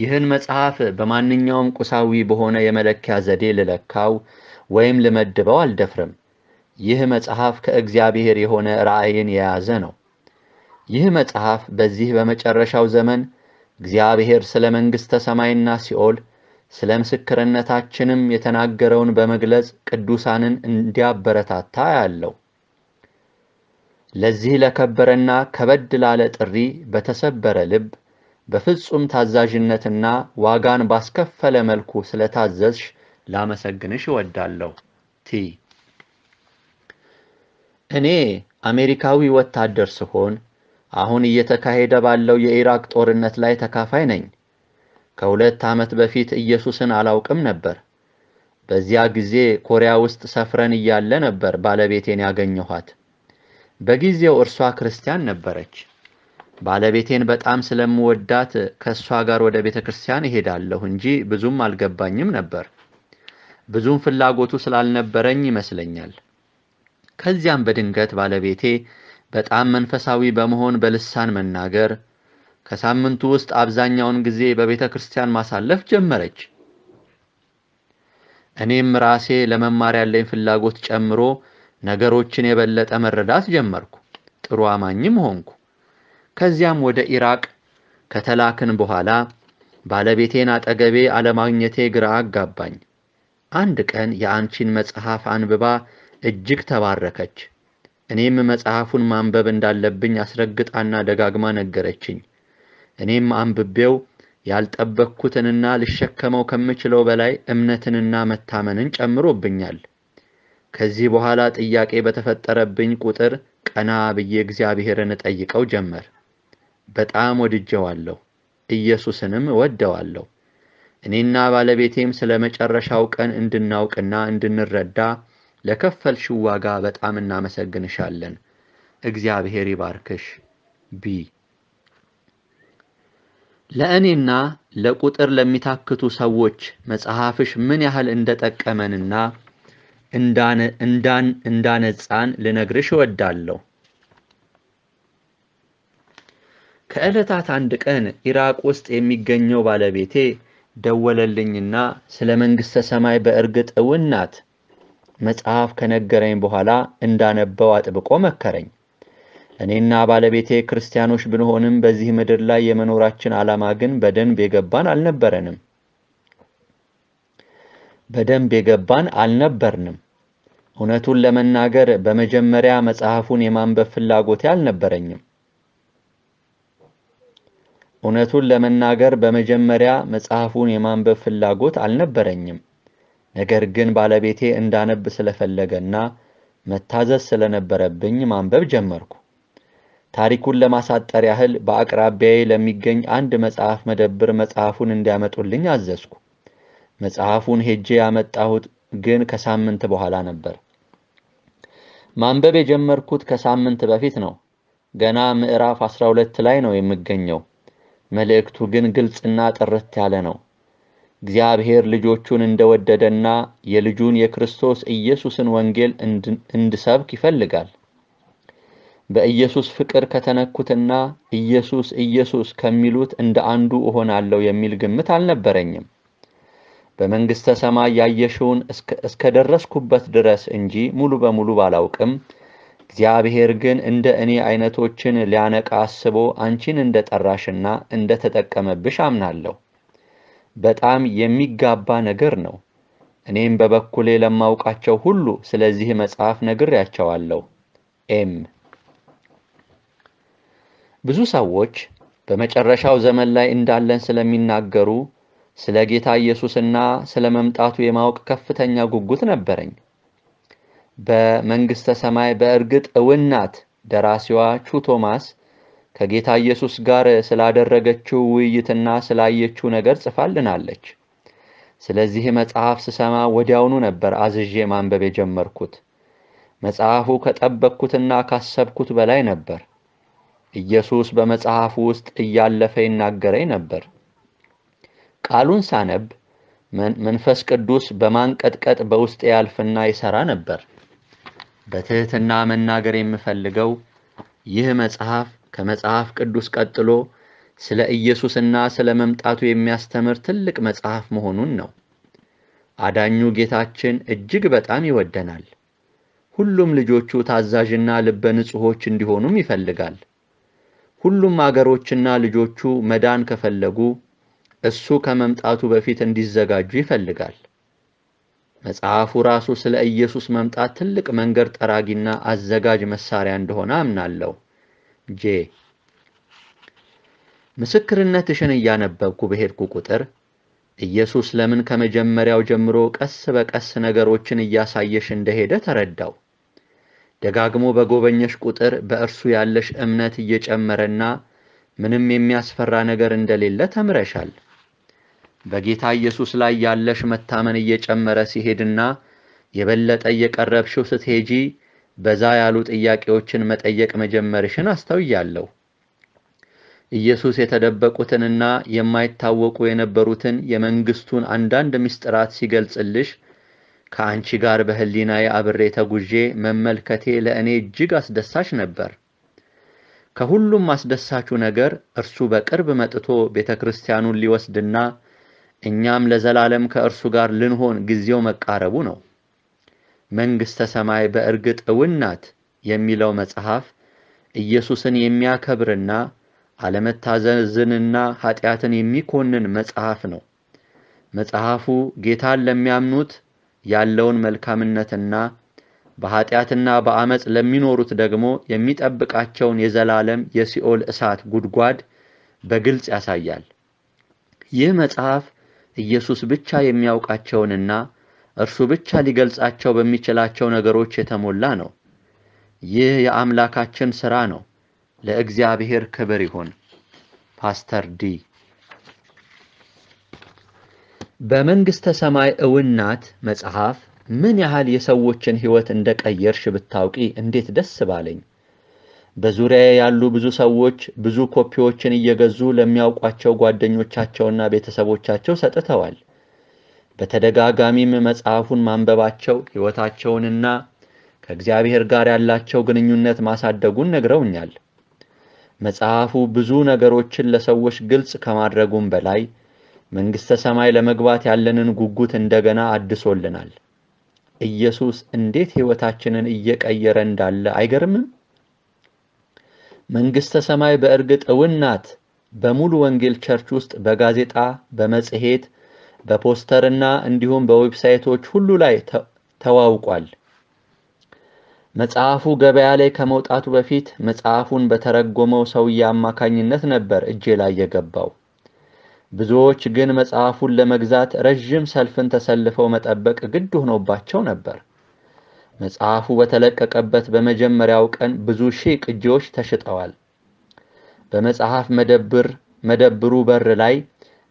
ይህን መጽሐፍ በማንኛውም ቁሳዊ በሆነ የመለኪያ ዘዴ ልለካው ወይም ልመድበው አልደፍርም። ይህ መጽሐፍ ከእግዚአብሔር የሆነ ራእይን የያዘ ነው። ይህ መጽሐፍ በዚህ በመጨረሻው ዘመን እግዚአብሔር ስለ መንግሥተ ሰማይና ሲኦል ስለ ምስክርነታችንም የተናገረውን በመግለጽ ቅዱሳንን እንዲያበረታታ ያለው ለዚህ ለከበረና ከበድ ላለ ጥሪ በተሰበረ ልብ በፍጹም ታዛዥነትና ዋጋን ባስከፈለ መልኩ ስለታዘዝሽ ላመሰግንሽ እወዳለሁ። ቲ እኔ አሜሪካዊ ወታደር ስሆን አሁን እየተካሄደ ባለው የኢራቅ ጦርነት ላይ ተካፋይ ነኝ። ከሁለት ዓመት በፊት ኢየሱስን አላውቅም ነበር። በዚያ ጊዜ ኮሪያ ውስጥ ሰፍረን እያለ ነበር ባለቤቴን ያገኘኋት። በጊዜው እርሷ ክርስቲያን ነበረች። ባለቤቴን በጣም ስለምወዳት ከእሷ ጋር ወደ ቤተ ክርስቲያን እሄዳለሁ እንጂ ብዙም አልገባኝም ነበር። ብዙም ፍላጎቱ ስላልነበረኝ ይመስለኛል። ከዚያም በድንገት ባለቤቴ በጣም መንፈሳዊ በመሆን በልሳን መናገር፣ ከሳምንቱ ውስጥ አብዛኛውን ጊዜ በቤተ ክርስቲያን ማሳለፍ ጀመረች። እኔም ራሴ ለመማር ያለኝ ፍላጎት ጨምሮ ነገሮችን የበለጠ መረዳት ጀመርኩ። ጥሩ አማኝም ሆንኩ። ከዚያም ወደ ኢራቅ ከተላክን በኋላ ባለቤቴን አጠገቤ አለማግኘቴ ግራ አጋባኝ። አንድ ቀን የአንቺን መጽሐፍ አንብባ እጅግ ተባረከች። እኔም መጽሐፉን ማንበብ እንዳለብኝ አስረግጣና ደጋግማ ነገረችኝ። እኔም አንብቤው ያልጠበቅኩትንና ልሸከመው ከምችለው በላይ እምነትንና መታመንን ጨምሮብኛል። ከዚህ በኋላ ጥያቄ በተፈጠረብኝ ቁጥር ቀና ብዬ እግዚአብሔርን እጠይቀው ጀመር። በጣም ወድጀዋለሁ፣ ኢየሱስንም ወደዋለሁ። እኔና ባለቤቴም ስለ መጨረሻው ቀን እንድናውቅና እንድንረዳ ለከፈልሽው ዋጋ በጣም እናመሰግንሻለን። እግዚአብሔር ይባርክሽ። ቢ ለእኔና ለቁጥር ለሚታክቱ ሰዎች መጽሐፍሽ ምን ያህል እንደጠቀመንና እንዳነጻን ልነግርሽ እወዳለሁ። ከዕለታት አንድ ቀን ኢራቅ ውስጥ የሚገኘው ባለቤቴ ደወለልኝና ስለ መንግሥተ ሰማይ በእርግጥ እውን ናት መጽሐፍ ከነገረኝ በኋላ እንዳነበው አጥብቆ መከረኝ። እኔና ባለቤቴ ክርስቲያኖች ብንሆንም በዚህ ምድር ላይ የመኖራችን ዓላማ ግን በደንብ የገባን አልነበረንም በደንብ የገባን አልነበርንም። እውነቱን ለመናገር በመጀመሪያ መጽሐፉን የማንበብ ፍላጎቴ አልነበረኝም። እውነቱን ለመናገር በመጀመሪያ መጽሐፉን የማንበብ ፍላጎት አልነበረኝም። ነገር ግን ባለቤቴ እንዳነብ ስለፈለገና መታዘዝ ስለነበረብኝ ማንበብ ጀመርኩ። ታሪኩን ለማሳጠር ያህል በአቅራቢያዬ ለሚገኝ አንድ መጽሐፍ መደብር መጽሐፉን እንዲያመጡልኝ አዘዝኩ። መጽሐፉን ሄጄ ያመጣሁት ግን ከሳምንት በኋላ ነበር። ማንበብ የጀመርኩት ከሳምንት በፊት ነው። ገና ምዕራፍ 12 ላይ ነው የምገኘው። መልእክቱ ግን ግልጽና ጥርት ያለ ነው። እግዚአብሔር ልጆቹን እንደወደደና የልጁን የክርስቶስ ኢየሱስን ወንጌል እንድሰብክ ይፈልጋል። በኢየሱስ ፍቅር ከተነኩትና ኢየሱስ ኢየሱስ ከሚሉት እንደ አንዱ እሆናለሁ የሚል ግምት አልነበረኝም። በመንግሥተ ሰማይ ያየሽውን እስከ ደረስኩበት ድረስ እንጂ ሙሉ በሙሉ ባላውቅም እግዚአብሔር ግን እንደ እኔ አይነቶችን ሊያነቃ አስቦ አንቺን እንደ ጠራሽና እንደ ተጠቀመብሽ አምናለሁ። በጣም የሚጋባ ነገር ነው። እኔም በበኩሌ ለማውቃቸው ሁሉ ስለዚህ መጽሐፍ ነግሬያቸዋለሁ። ኤም ብዙ ሰዎች በመጨረሻው ዘመን ላይ እንዳለን ስለሚናገሩ ስለ ጌታ ኢየሱስና ስለ መምጣቱ የማወቅ ከፍተኛ ጉጉት ነበረኝ። በመንግሥተ ሰማይ በእርግጥ እውን ናት። ደራሲዋ ቹ ቶማስ ከጌታ ኢየሱስ ጋር ስላደረገችው ውይይትና ስላየችው ነገር ጽፋልናለች። ስለዚህ መጽሐፍ ስሰማ ወዲያውኑ ነበር አዝዤ ማንበብ የጀመርኩት። መጽሐፉ ከጠበቅኩትና ካሰብኩት በላይ ነበር። ኢየሱስ በመጽሐፉ ውስጥ እያለፈ ይናገረኝ ነበር። ቃሉን ሳነብ መንፈስ ቅዱስ በማንቀጥቀጥ በውስጥ ያልፍና ይሰራ ነበር። በትህትና መናገር የምፈልገው ይህ መጽሐፍ ከመጽሐፍ ቅዱስ ቀጥሎ ስለ ኢየሱስና ስለ መምጣቱ የሚያስተምር ትልቅ መጽሐፍ መሆኑን ነው። አዳኙ ጌታችን እጅግ በጣም ይወደናል። ሁሉም ልጆቹ ታዛዥና ልበ ንጹሖች እንዲሆኑም ይፈልጋል። ሁሉም አገሮችና ልጆቹ መዳን ከፈለጉ እሱ ከመምጣቱ በፊት እንዲዘጋጁ ይፈልጋል። መጽሐፉ ራሱ ስለ ኢየሱስ መምጣት ትልቅ መንገድ ጠራጊና አዘጋጅ መሳሪያ እንደሆነ አምናለሁ። ጄ ምስክርነትሽን እያነበብኩ በሄድኩ ቁጥር ኢየሱስ ለምን ከመጀመሪያው ጀምሮ ቀስ በቀስ ነገሮችን እያሳየሽ እንደሄደ ተረዳው። ደጋግሞ በጎበኘሽ ቁጥር በእርሱ ያለሽ እምነት እየጨመረና ምንም የሚያስፈራ ነገር እንደሌለ ተምረሻል። በጌታ ኢየሱስ ላይ ያለሽ መታመን እየጨመረ ሲሄድና የበለጠ እየቀረብሽው ስትሄጂ በዛ ያሉ ጥያቄዎችን መጠየቅ መጀመርሽን አስተውያለሁ። ኢየሱስ የተደበቁትንና የማይታወቁ የነበሩትን የመንግስቱን አንዳንድ ምስጢራት ሲገልጽልሽ ከአንቺ ጋር በህሊናዬ አብሬ ተጉዤ መመልከቴ ለእኔ እጅግ አስደሳች ነበር። ከሁሉም አስደሳቹ ነገር እርሱ በቅርብ መጥቶ ቤተ ክርስቲያኑን ሊወስድና እኛም ለዘላለም ከእርሱ ጋር ልንሆን ጊዜው መቃረቡ ነው። መንግሥተ ሰማይ በእርግጥ እውን ናት የሚለው መጽሐፍ ኢየሱስን የሚያከብርና አለመታዘዝንና ኃጢአትን የሚኮንን መጽሐፍ ነው። መጽሐፉ ጌታን ለሚያምኑት ያለውን መልካምነትና በኃጢአትና በአመፅ ለሚኖሩት ደግሞ የሚጠብቃቸውን የዘላለም የሲኦል እሳት ጉድጓድ በግልጽ ያሳያል። ይህ መጽሐፍ ኢየሱስ ብቻ የሚያውቃቸውንና እርሱ ብቻ ሊገልጻቸው በሚችላቸው ነገሮች የተሞላ ነው። ይህ የአምላካችን ሥራ ነው። ለእግዚአብሔር ክብር ይሁን። ፓስተር ዲ በመንግሥተ ሰማይ እውን ናት መጽሐፍ ምን ያህል የሰዎችን ሕይወት እንደቀየርሽ ብታውቂ እንዴት ደስ ባለኝ! በዙሪያ ያሉ ብዙ ሰዎች ብዙ ኮፒዎችን እየገዙ ለሚያውቋቸው ጓደኞቻቸውና ቤተሰቦቻቸው ሰጥተዋል። በተደጋጋሚም መጽሐፉን ማንበባቸው ሕይወታቸውንና ከእግዚአብሔር ጋር ያላቸው ግንኙነት ማሳደጉን ነግረውኛል። መጽሐፉ ብዙ ነገሮችን ለሰዎች ግልጽ ከማድረጉም በላይ መንግሥተ ሰማይ ለመግባት ያለንን ጉጉት እንደገና አድሶልናል። ኢየሱስ እንዴት ሕይወታችንን እየቀየረ እንዳለ አይገርምም? መንግሥተ ሰማይ በእርግጥ እውን ናት። በሙሉ ወንጌል ቸርች ውስጥ በጋዜጣ በመጽሔት በፖስተርና እንዲሁም በዌብሳይቶች ሁሉ ላይ ተዋውቋል። መጽሐፉ ገበያ ላይ ከመውጣቱ በፊት መጽሐፉን በተረጎመው ሰውዬ አማካኝነት ነበር እጄ ላይ የገባው። ብዙዎች ግን መጽሐፉን ለመግዛት ረዥም ሰልፍን ተሰልፈው መጠበቅ ግድ ሆኖባቸው ነበር። መጽሐፉ በተለቀቀበት በመጀመሪያው ቀን ብዙ ሺህ ቅጂዎች ተሽጠዋል። በመጽሐፍ መደብር መደብሩ በር ላይ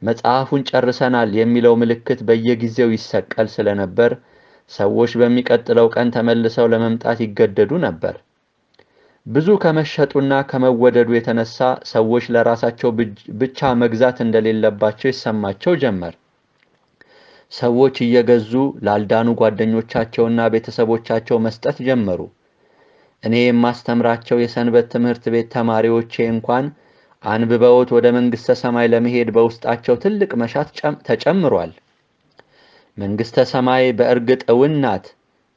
መጽሐፉን ጨርሰናል የሚለው ምልክት በየጊዜው ይሰቀል ስለነበር ሰዎች በሚቀጥለው ቀን ተመልሰው ለመምጣት ይገደዱ ነበር። ብዙ ከመሸጡና ከመወደዱ የተነሳ ሰዎች ለራሳቸው ብቻ መግዛት እንደሌለባቸው ይሰማቸው ጀመር። ሰዎች እየገዙ ላልዳኑ ጓደኞቻቸውና ቤተሰቦቻቸው መስጠት ጀመሩ። እኔ የማስተምራቸው የሰንበት ትምህርት ቤት ተማሪዎቼ እንኳን አንብበውት ወደ መንግሥተ ሰማይ ለመሄድ በውስጣቸው ትልቅ መሻት ተጨምሯል። መንግሥተ ሰማይ በእርግጥ እውን ናት።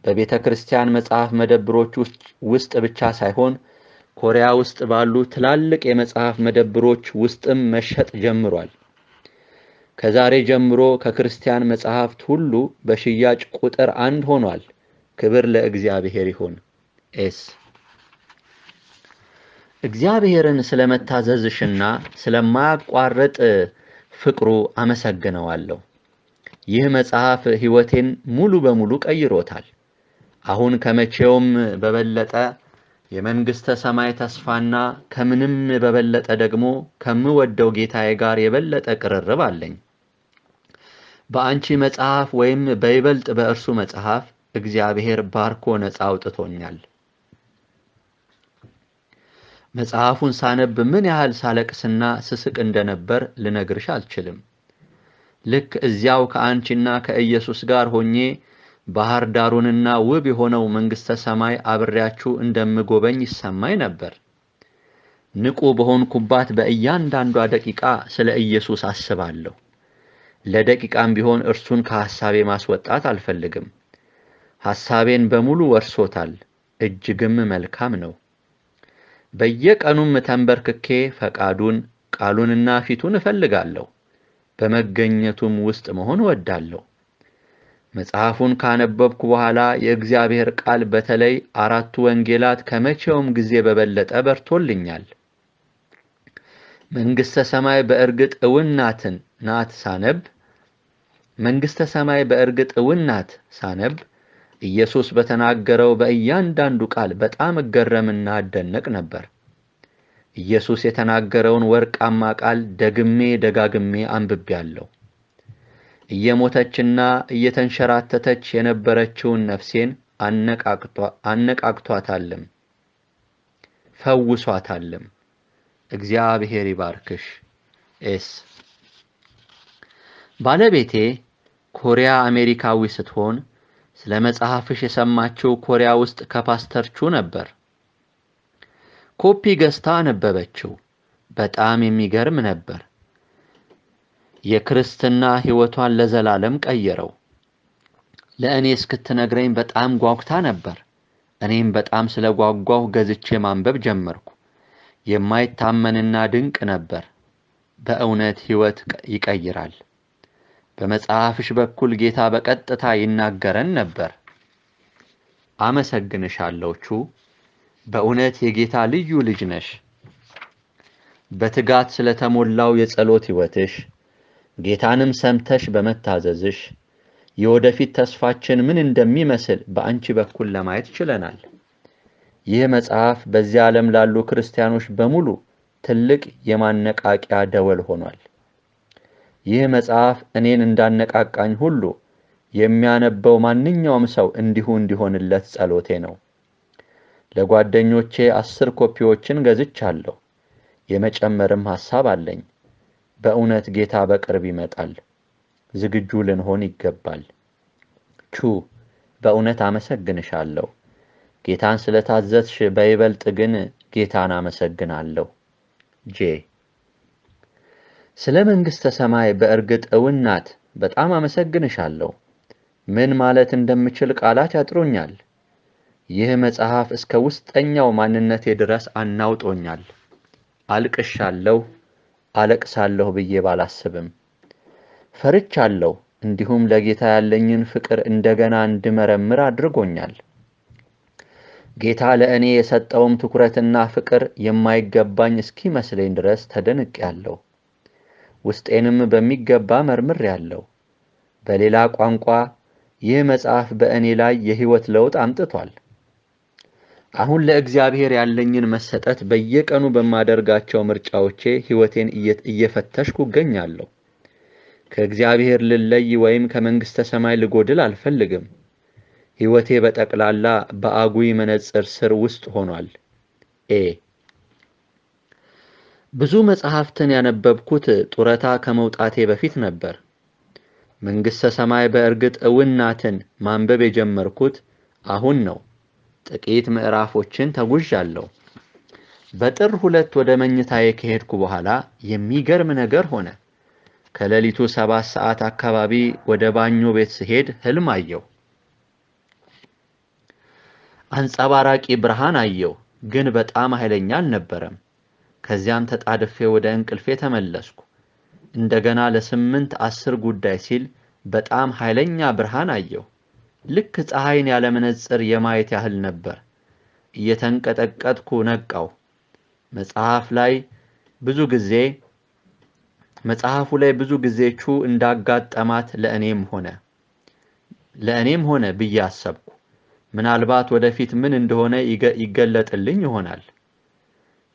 በቤተ ክርስቲያን መጽሐፍ መደብሮች ውስጥ ብቻ ሳይሆን ኮሪያ ውስጥ ባሉ ትላልቅ የመጽሐፍ መደብሮች ውስጥም መሸጥ ጀምሯል። ከዛሬ ጀምሮ ከክርስቲያን መጽሐፍት ሁሉ በሽያጭ ቁጥር አንድ ሆኗል። ክብር ለእግዚአብሔር ይሁን። ኤስ እግዚአብሔርን ስለመታዘዝሽና ስለማያቋርጥ ፍቅሩ አመሰግነዋለሁ። ይህ መጽሐፍ ሕይወቴን ሙሉ በሙሉ ቀይሮታል። አሁን ከመቼውም በበለጠ የመንግሥተ ሰማይ ተስፋና ከምንም በበለጠ ደግሞ ከምወደው ጌታዬ ጋር የበለጠ ቅርርብ አለኝ። በአንቺ መጽሐፍ ወይም በይበልጥ በእርሱ መጽሐፍ እግዚአብሔር ባርኮ ነፃ አውጥቶኛል። መጽሐፉን ሳነብ ምን ያህል ሳለቅስና ስስቅ እንደነበር ልነግርሽ አልችልም። ልክ እዚያው ከአንቺና ከኢየሱስ ጋር ሆኜ ባህር ዳሩንና ውብ የሆነው መንግሥተ ሰማይ አብሬያችሁ እንደምጎበኝ ይሰማኝ ነበር። ንቁ በሆንኩባት በእያንዳንዷ ደቂቃ ስለ ኢየሱስ አስባለሁ። ለደቂቃም ቢሆን እርሱን ከሐሳቤ ማስወጣት አልፈልግም። ሐሳቤን በሙሉ ወርሶታል፣ እጅግም መልካም ነው። በየቀኑም ተንበርክኬ ፈቃዱን ቃሉንና ፊቱን እፈልጋለሁ። በመገኘቱም ውስጥ መሆን እወዳለሁ። መጽሐፉን ካነበብኩ በኋላ የእግዚአብሔር ቃል በተለይ አራቱ ወንጌላት ከመቼውም ጊዜ በበለጠ በርቶልኛል። መንግሥተ ሰማይ በእርግጥ እውናትን ናት ሳነብ መንግሥተ ሰማይ በእርግጥ እውን ናት ሳነብ ኢየሱስ በተናገረው በእያንዳንዱ ቃል በጣም እገረምና እደነቅ ነበር። ኢየሱስ የተናገረውን ወርቃማ ቃል ደግሜ ደጋግሜ አንብቤያለሁ። እየሞተችና እየተንሸራተተች የነበረችውን ነፍሴን አነቃቅቷታልም ፈውሷታልም። እግዚአብሔር ይባርክሽ ኤስ ባለቤቴ ኮሪያ አሜሪካዊ ስትሆን ስለ መጽሐፍሽ የሰማችው ኮሪያ ውስጥ ከፓስተር ቹ ነበር። ኮፒ ገዝታ አነበበችው። በጣም የሚገርም ነበር። የክርስትና ሕይወቷን ለዘላለም ቀየረው። ለእኔ እስክትነግረኝ በጣም ጓጉታ ነበር። እኔም በጣም ስለ ጓጓሁ ገዝቼ ማንበብ ጀመርኩ። የማይታመንና ድንቅ ነበር። በእውነት ሕይወት ይቀይራል። በመጽሐፍሽ በኩል ጌታ በቀጥታ ይናገረን ነበር። አመሰግንሻለሁ፣ በእውነት የጌታ ልዩ ልጅ ነሽ። በትጋት ስለተሞላው የጸሎት ሕይወትሽ ጌታንም ሰምተሽ በመታዘዝሽ የወደፊት ተስፋችን ምን እንደሚመስል በአንቺ በኩል ለማየት ችለናል። ይህ መጽሐፍ በዚህ ዓለም ላሉ ክርስቲያኖች በሙሉ ትልቅ የማነቃቂያ ደወል ሆኗል። ይህ መጽሐፍ እኔን እንዳነቃቃኝ ሁሉ የሚያነበው ማንኛውም ሰው እንዲሁ እንዲሆንለት ጸሎቴ ነው። ለጓደኞቼ አስር ኮፒዎችን ገዝቻለሁ። የመጨመርም ሐሳብ አለኝ። በእውነት ጌታ በቅርብ ይመጣል። ዝግጁ ልንሆን ይገባል። ቹ በእውነት አመሰግንሻለሁ። ጌታን ስለታዘዝሽ በይበልጥ ግን ጌታን አመሰግናለሁ። ጄ ስለ መንግሥተ ሰማይ በእርግጥ እውን ናት። በጣም አመሰግንሻለሁ። ምን ማለት እንደምችል ቃላት ያጥሩኛል። ይህ መጽሐፍ እስከ ውስጠኛው ማንነቴ ድረስ አናውጦኛል። አልቅሻለሁ፣ አለቅሳለሁ ብዬ ባላስብም ፈርቻለሁ። እንዲሁም ለጌታ ያለኝን ፍቅር እንደገና እንድመረምር አድርጎኛል። ጌታ ለእኔ የሰጠውም ትኩረትና ፍቅር የማይገባኝ እስኪመስለኝ ድረስ ተደንቄያለሁ። ውስጤንም በሚገባ መርምር ያለው በሌላ ቋንቋ ይህ መጽሐፍ በእኔ ላይ የሕይወት ለውጥ አምጥቷል። አሁን ለእግዚአብሔር ያለኝን መሰጠት በየቀኑ በማደርጋቸው ምርጫዎቼ ሕይወቴን እየፈተሽኩ እገኛለሁ። ከእግዚአብሔር ልለይ ወይም ከመንግሥተ ሰማይ ልጎድል አልፈልግም። ሕይወቴ በጠቅላላ በአጉይ መነጽር ስር ውስጥ ሆኗል። ኤ ብዙ መጻሕፍትን ያነበብኩት ጡረታ ከመውጣቴ በፊት ነበር። መንግሥተ ሰማይ በእርግጥ እውን ናትን ማንበብ የጀመርኩት አሁን ነው። ጥቂት ምዕራፎችን ተጉዣለሁ። በጥር ሁለት ወደ መኝታዬ ከሄድኩ በኋላ የሚገርም ነገር ሆነ። ከሌሊቱ ሰባት ሰዓት አካባቢ ወደ ባኞ ቤት ስሄድ ህልም አየሁ። አንጸባራቂ ብርሃን አየሁ፣ ግን በጣም ኃይለኛ አልነበረም። ከዚያም ተጣድፌ ወደ እንቅልፌ ተመለስኩ። እንደገና ለስምንት አስር ጉዳይ ሲል በጣም ኃይለኛ ብርሃን አየሁ። ልክ ፀሐይን ያለ መነጽር የማየት ያህል ነበር። እየተንቀጠቀጥኩ ነቃው። መጽሐፍ ላይ ብዙ ጊዜ መጽሐፉ ላይ ብዙ ጊዜ ቹ እንዳጋጠማት ለእኔም ሆነ ለእኔም ሆነ ብዬ አሰብኩ። ምናልባት ወደፊት ምን እንደሆነ ይገለጥልኝ ይሆናል።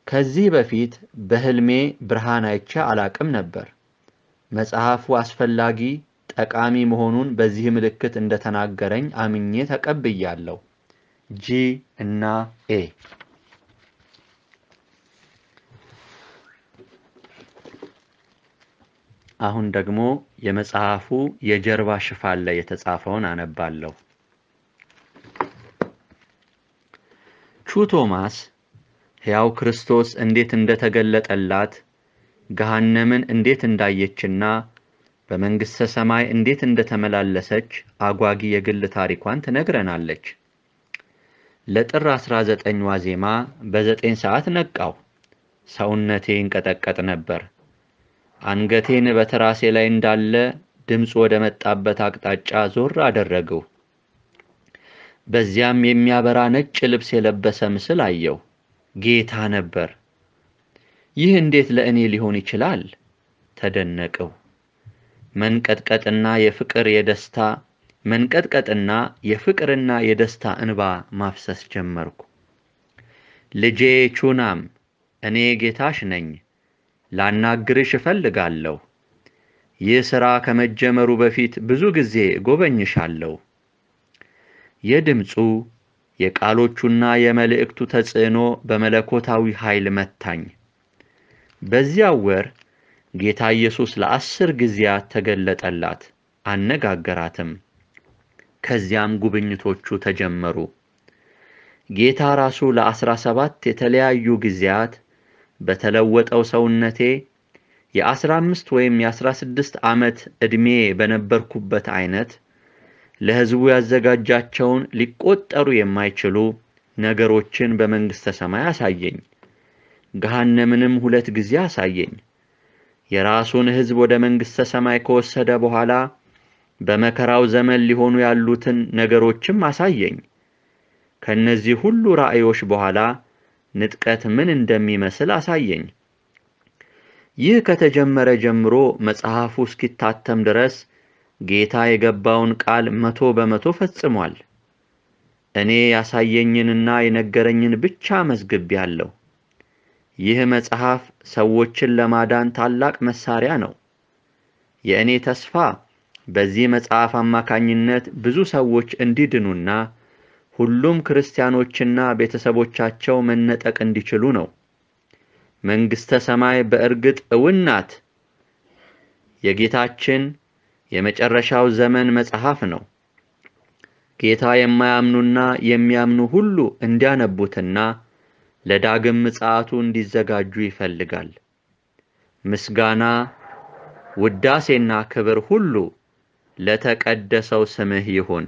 ከዚህ በፊት በህልሜ ብርሃን አይቼ አላቅም ነበር። መጽሐፉ አስፈላጊ፣ ጠቃሚ መሆኑን በዚህ ምልክት እንደተናገረኝ አምኜ ተቀብያለሁ። ጂ እና ኤ አሁን ደግሞ የመጽሐፉ የጀርባ ሽፋን ላይ የተጻፈውን አነባለሁ። ቹ ቶማስ ሕያው ክርስቶስ እንዴት እንደተገለጠላት! ገሃነምን እንዴት እንዳየችና በመንግሥተ ሰማይ እንዴት እንደተመላለሰች አጓጊ የግል ታሪኳን ትነግረናለች። ለጥር 19 ዋዜማ 9 ሰዓት ነቃው። ሰውነቴ ይንቀጠቀጥ ነበር። አንገቴን በትራሴ ላይ እንዳለ ድምፅ ወደ መጣበት አቅጣጫ ዞር አደረግሁ። በዚያም የሚያበራ ነጭ ልብስ የለበሰ ምስል አየሁ። ጌታ ነበር። ይህ እንዴት ለእኔ ሊሆን ይችላል? ተደነቀው! መንቀጥቀጥና የፍቅር የደስታ መንቀጥቀጥና የፍቅርና የደስታ እንባ ማፍሰስ ጀመርኩ። ልጄ ቹናም፣ እኔ ጌታሽ ነኝ። ላናግርሽ እፈልጋለሁ። ይህ ሥራ ከመጀመሩ በፊት ብዙ ጊዜ ጎበኝሻለሁ። የድምፁ የቃሎቹና የመልእክቱ ተጽዕኖ በመለኮታዊ ኃይል መታኝ። በዚያ ወር ጌታ ኢየሱስ ለአስር ጊዜያት ተገለጠላት፣ አነጋገራትም። ከዚያም ጉብኝቶቹ ተጀመሩ። ጌታ ራሱ ለአስራ ሰባት የተለያዩ ጊዜያት በተለወጠው ሰውነቴ የአስራ አምስት ወይም የአስራ ስድስት ዓመት ዕድሜ በነበርኩበት ዐይነት ለሕዝቡ ያዘጋጃቸውን ሊቆጠሩ የማይችሉ ነገሮችን በመንግሥተ ሰማይ አሳየኝ። ገሃነምንም ሁለት ጊዜ አሳየኝ። የራሱን ሕዝብ ወደ መንግሥተ ሰማይ ከወሰደ በኋላ በመከራው ዘመን ሊሆኑ ያሉትን ነገሮችም አሳየኝ። ከእነዚህ ሁሉ ራእዮች በኋላ ንጥቀት ምን እንደሚመስል አሳየኝ። ይህ ከተጀመረ ጀምሮ መጽሐፉ እስኪታተም ድረስ ጌታ የገባውን ቃል መቶ በመቶ ፈጽሟል። እኔ ያሳየኝንና የነገረኝን ብቻ መዝግቤአለሁ። ይህ መጽሐፍ ሰዎችን ለማዳን ታላቅ መሳሪያ ነው። የእኔ ተስፋ በዚህ መጽሐፍ አማካኝነት ብዙ ሰዎች እንዲድኑና ሁሉም ክርስቲያኖችና ቤተሰቦቻቸው መነጠቅ እንዲችሉ ነው። መንግሥተ ሰማይ በእርግጥ እውን ናት። የጌታችን የመጨረሻው ዘመን መጽሐፍ ነው። ጌታ የማያምኑና የሚያምኑ ሁሉ እንዲያነቡትና ለዳግም ምጽአቱ እንዲዘጋጁ ይፈልጋል። ምስጋና ውዳሴና ክብር ሁሉ ለተቀደሰው ስምህ ይሁን።